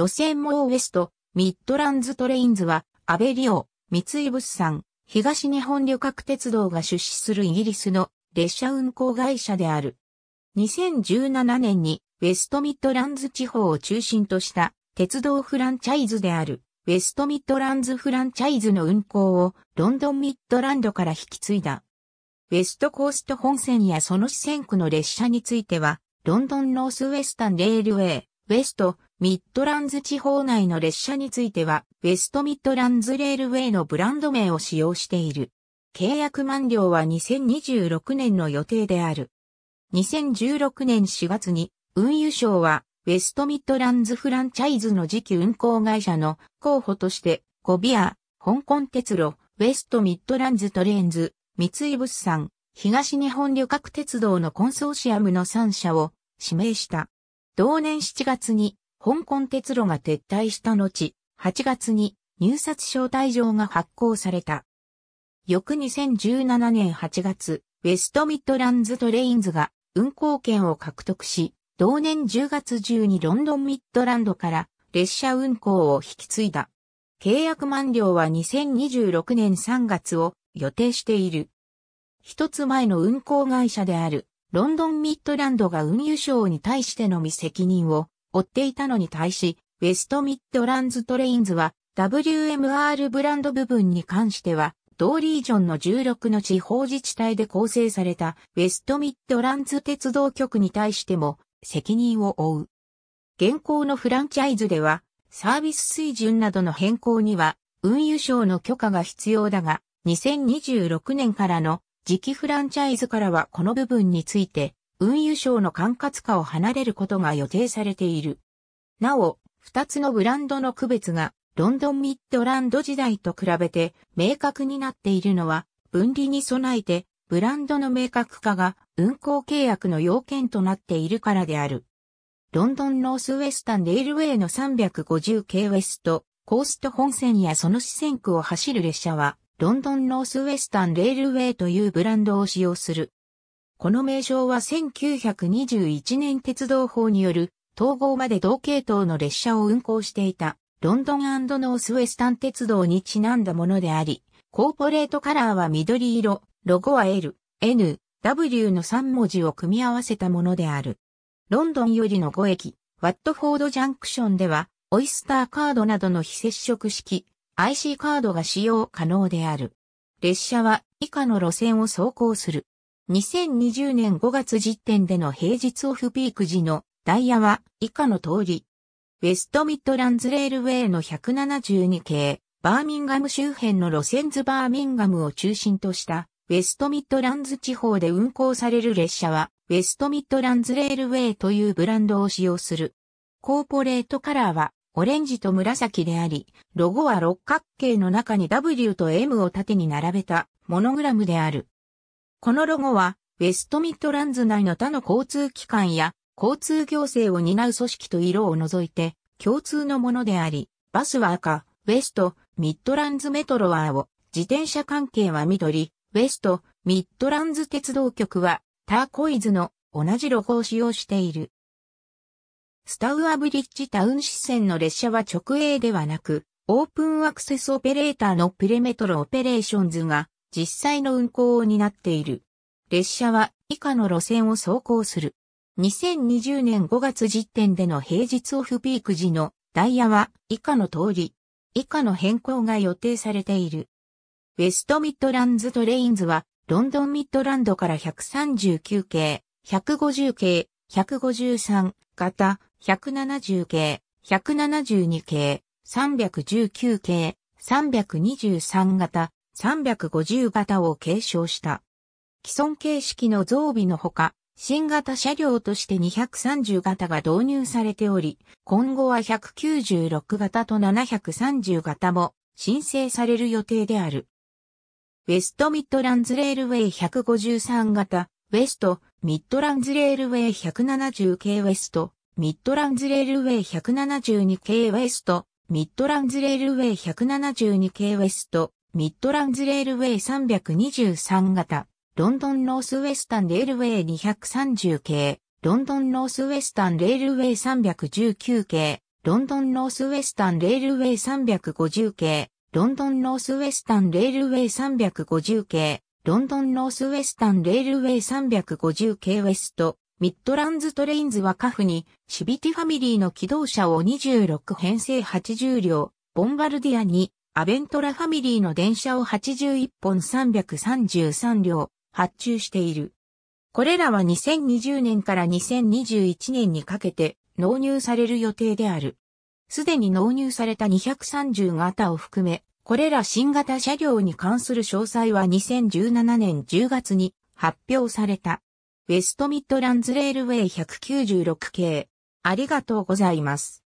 路線もウエスト、ミッドランズトレインズは、安倍リオ、三井物産、東日本旅客鉄道が出資するイギリスの列車運行会社である。2017年にウェストミッドランズ地方を中心とした鉄道フランチャイズであるウェストミッドランズフランチャイズの運行をロンドンミッドランドから引き継いだ。ウェストコースト本線やその支線区の列車についてはロンドンノースウェスタンレールウェイ、ウェスト・ミッドランズ地方内の列車については、ウェストミッドランズレールウェイのブランド名を使用している。契約満了は2026年の予定である。2016年4月に、運輸省は、ウェストミッドランズフランチャイズの次期運行会社の候補として、コビア、香港鉄路、ウェストミッドランズトレーンズ、三井物産、東日本旅客鉄道のコンソーシアムの3社を指名した。同年7月に香港鉄路が撤退した後、8月に入札招待状が発行された。翌2017年8月、ウェストミッドランズトレインズが運行権を獲得し、同年10月中にロンドンミッドランドから列車運行を引き継いだ。契約満了は2026年3月を予定している。一つ前の運行会社であるロンドンミッドランドが運輸省に対してのみ責任を負っていたのに対し、ウェストミッドランズトレインズは WMR ブランド部分に関しては、同リージョンの16の地方自治体で構成されたウェストミッドランズ鉄道局に対しても責任を負う。現行のフランチャイズではサービス水準などの変更には運輸省の許可が必要だが2026年からの次期フランチャイズからはこの部分について、運輸省の管轄下を離れることが予定されている。なお、二つのブランドの区別が、ロンドンミッドランド時代と比べて明確になっているのは、分離に備えて、ブランドの明確化が運行契約の要件となっているからである。ロンドンノースウェスタンレールウェイの350系ウェスト、コースト本線やその支線区を走る列車は、ロンドンノースウェスタンレールウェイというブランドを使用する。この名称は1921年鉄道法による統合まで同系統の列車を運行していたロンドンノースウェスタン鉄道にちなんだものであり、コーポレートカラーは緑色、ロゴは L、N、W の3文字を組み合わせたものである。ロンドンよりの5駅、ワットフォードジャンクションでは、オイスターカードなどの非接触式、IC カードが使用可能である。列車は以下の路線を走行する。2020年5月時点での平日オフピーク時のダイヤは以下の通り。ウェストミッドランズレールウェイの172系、バーミンガム周辺の路線図バーミンガムを中心としたウェストミッドランズ地方で運行される列車はウェストミッドランズレールウェイというブランドを使用する。コーポレートカラーはオレンジと紫であり、ロゴは六角形の中に W と M を縦に並べたモノグラムである。このロゴは、ウェストミッドランズ内の他の交通機関や交通行政を担う組織と色を除いて共通のものであり、バスは赤、ウェスト、ミッドランズメトロは青、自転車関係は緑、ウェスト、ミッドランズ鉄道局はターコイズの同じロゴを使用している。スタウアブリッジタウン支線の列車は直営ではなく、オープンアクセスオペレーターのプレメトロオペレーションズが実際の運行を担っている。列車は以下の路線を走行する。2020年5月時点での平日オフピーク時のダイヤは以下の通り、以下の変更が予定されている。ウェストミッドランズトレインズはロンドンミッドランドから139系、150系、153型、170系、172系、319系、323型、350型を継承した。既存形式の増備のほか、新型車両として230型が導入されており、今後は196型と730型も申請される予定である。ウェストミッドランズレールウェイ153型、ウェスト、ミッドランズレールウェイ170系ウェスト、ミッドランズレールウェイ172系ウェスト、ミッドランズレールウェイ172系ウェスト、ミッドランズレールウェイ323型、ロンドンノースウェスタンレールウェイ230系、ロンドンノースウェスタンレールウェイ319系、ロンドンノースウェスタンレールウェイ350系、ロンドンノースウェスタンレールウェイ350系、ロンドンノースウェスタンレールウェイ350系ウェスト、ミッドランズトレインズはカフに、シビティファミリーの機動車を26編成80両、ボンバルディアに、アベントラファミリーの電車を81本333両、発注している。これらは2020年から2021年にかけて納入される予定である。すでに納入された230型を含め、これら新型車両に関する詳細は2017年10月に発表された。ウェストミッドランズレールウェイ196系。ありがとうございます。